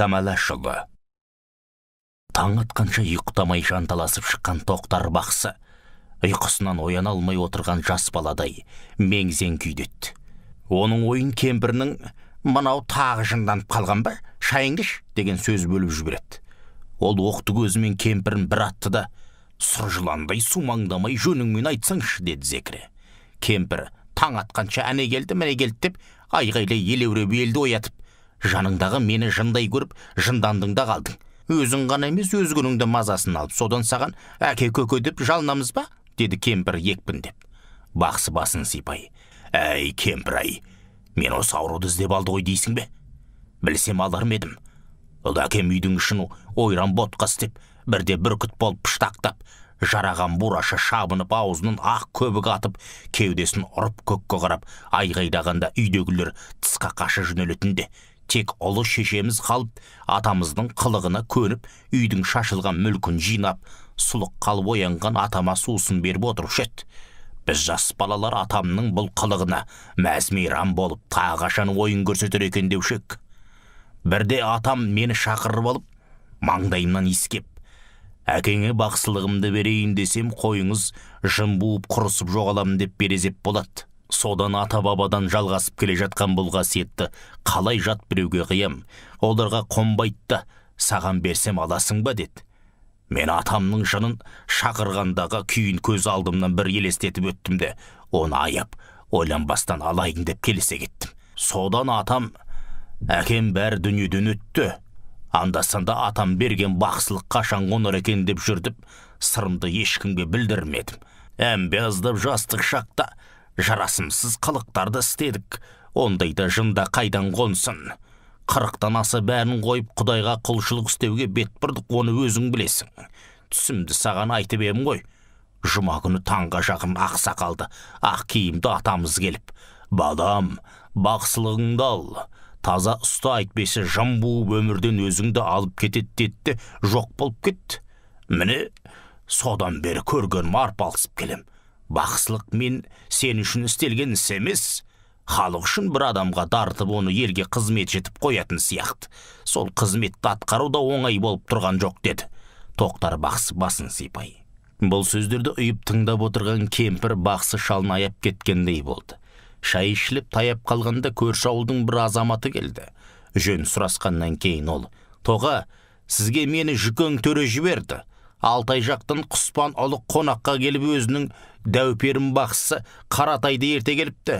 кәмәләшұлы таң атқанша ұйықтамай жанталасып шыққан тоқтар бақсы ұйқысынан ояна алмай отырған жас баладай меңзең күйдет. оның ойын кемпірінің мынау тағы жынданып қалған ба шайыңдыш деген сөз бөліп жібереді ол оқты көзімен кемпірін бір атты да сұр жыландай сумаңдамай жөніңмен айтсаңшы деді зекірі. кемпір таң атқанша әне келді міне келді деп айғайлай елеуреп елді оятып жаныңдағы мені жындай көріп жындандың да қалдың өзің ғана емес өзгенің мазасын алып содан саған әке көке деп жалынамыз ба деді кемпір екпіндеп бақсы басын сипай әй кемпір ай мен осы ауруды іздеп алды ғой дейсің бе білсем алар ма едім ұлы әкем үйдің ішін ойран ботқа істеп бірде бүркіт болып пыштақтап жараған бураша шабынып аузынан ақ көбік атып кеудесін ұрып көкке қарап айғайлағанда үйдегілер тысқа қаша жөнелетін де тек ұлы шешеміз қалып атамыздың қылығына көніп үйдің шашылған мүлкін жинап сұлық қалып оянған атама сусын беріп отырушы еді біз жас балалар атамның бұл қылығына мәз мейрам болып тағы ойын көрсетер екен деуші бірде атам мені шақырып алып маңдайымнан иіскеп әкеңе бақсылығымды берейін десем қойыңыз жын буып құрысып жоғаламын деп березеп болады содан ата бабадан жалғасып келе жатқан бұл қасиетті қалай жат біреуге қиям оларға қонбайды саған берсем аласың ба деді мен атамның жынын шақырғандағы күйін көз алдымнан бір елестетіп өттім де оны аяп ойланбастан алайын деп келісе кеттім содан атам әкем бәрі дүниеден өтті анда санда атам берген бақсылық қашан қонар екен деп жүрдіп сырымды ешкімге білдірмедім әмбе аздап жастық шақта жарасымсыз қылықтарды істедік ондайда жында қайдан қонсын қырықтан аса бәрін қойып құдайға құлшылық істеуге бет бұрдық оны өзің білесің түсімді саған айтып ем ғой жұма күні таңға жақын ақ сақалды ақ киімді атамыз келіп балам бақсылығыңды таза ұста әйтпесе жым буып өмірден өзіңді алып кетеді деді жоқ болып кетті міне содан бері көргенім арпалысып келем бақсылық мен сен үшін істелген іс емес халық үшін бір адамға тартып оны елге қызмет жетіп қоятын сияқты сол қызметті атқару да оңай болып тұрған жоқ деді тоқтар бақсы басын сипай бұл сөздерді ұйып тыңдап отырған кемпір бақсы шалын аяп кеткендей болды шай ішіліп таяп қалғанда көрші ауылдың бір азаматы келді жөн сұрасқаннан кейін ол тоға сізге мені жүкең төре жіберді алтай жақтың құспан ұлық қонаққа келіп өзінің дәуперін бақсы қаратайды ерте келіпті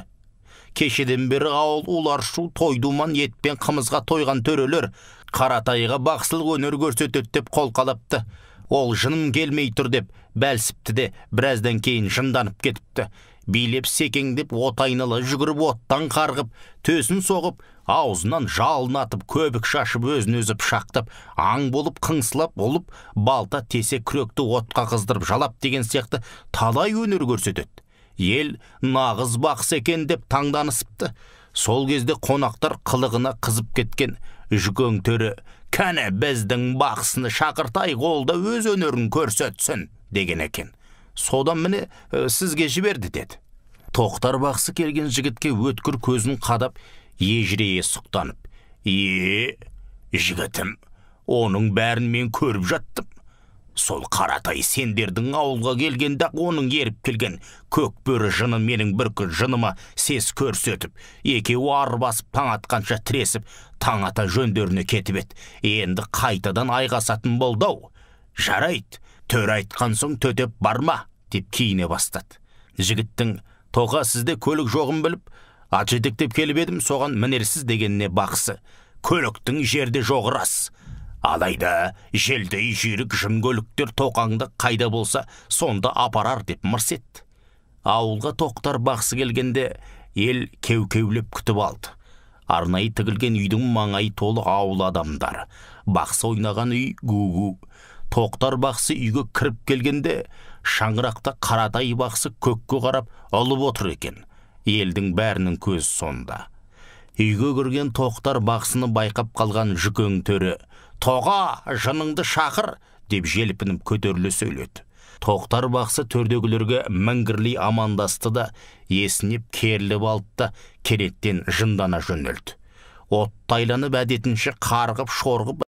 кешеден бері ауыл улар шу той думан қымызға тойған төрелер қаратайға бақсылық өнер көрсетеді деп қолқалапты ол жыным келмей тұр деп бәлсіпті де біраздан кейін жынданып кетіпті билеп секеңдеп от айнала жүгіріп оттан қарғып төсін соғып аузынан жалын атып көбік шашып өзін өзі пышақтап аң болып қыңсылап болып балта тесе күректі отқа қыздырып жалап деген сияқты талай өнер көрсетеді ел нағыз бақсы екен деп таңданысыпты сол кезде қонақтар қылығына қызып кеткен жүкең төрі кәне біздің бақсыны шақыртайық ол да өз өнерін көрсетсін деген екен содан міне «Ә, сізге жіберді деді тоқтар бақсы келген жігітке өткір көзін қадап ежірейе сұқтанып е жігітім оның бәрін мен көріп жаттым сол қаратай сендердің ауылға келгенде оның еріп келген көк бөрі жыны менің бір күн жыныма сес көрсетіп екеуі ар басып таң атқанша тіресіп таң ата жөндеріне кетіп еді енді қайтадан айғасатын болды ау жарайды төр айтқан соң төтеп барма деп кейіне бастады жігіттің тоқа сізде көлік жоғын біліп ат жетектеп келіп едім соған мінерсіз дегеніне бақсы көліктің жерде жоғы рас алайда желдей жүйрік жын көліктер тоқаңды қайда болса сонда апарар деп мырс ауылға тоқтар бақсы келгенде ел кеукеулеп күтіп алды арнайы тігілген үйдің маңайы толы ауыл адамдары бақсы ойнаған үй гу-гу тоқтар бақсы үйге кіріп келгенде шаңырақта қаратай бақсы көкке қарап ұлып отыр екен елдің бәрінің көз сонда үйге кірген тоқтар бақсыны байқап қалған жүкең төре тоға жыныңды шақыр деп желпініп көтеріле сөйледі тоқтар бақсы төрдегілерге міңгірлей амандасты да есінеп керіліп алды да кенеттен жындана жөнелді оттайланып әдетінше қарғып шорғып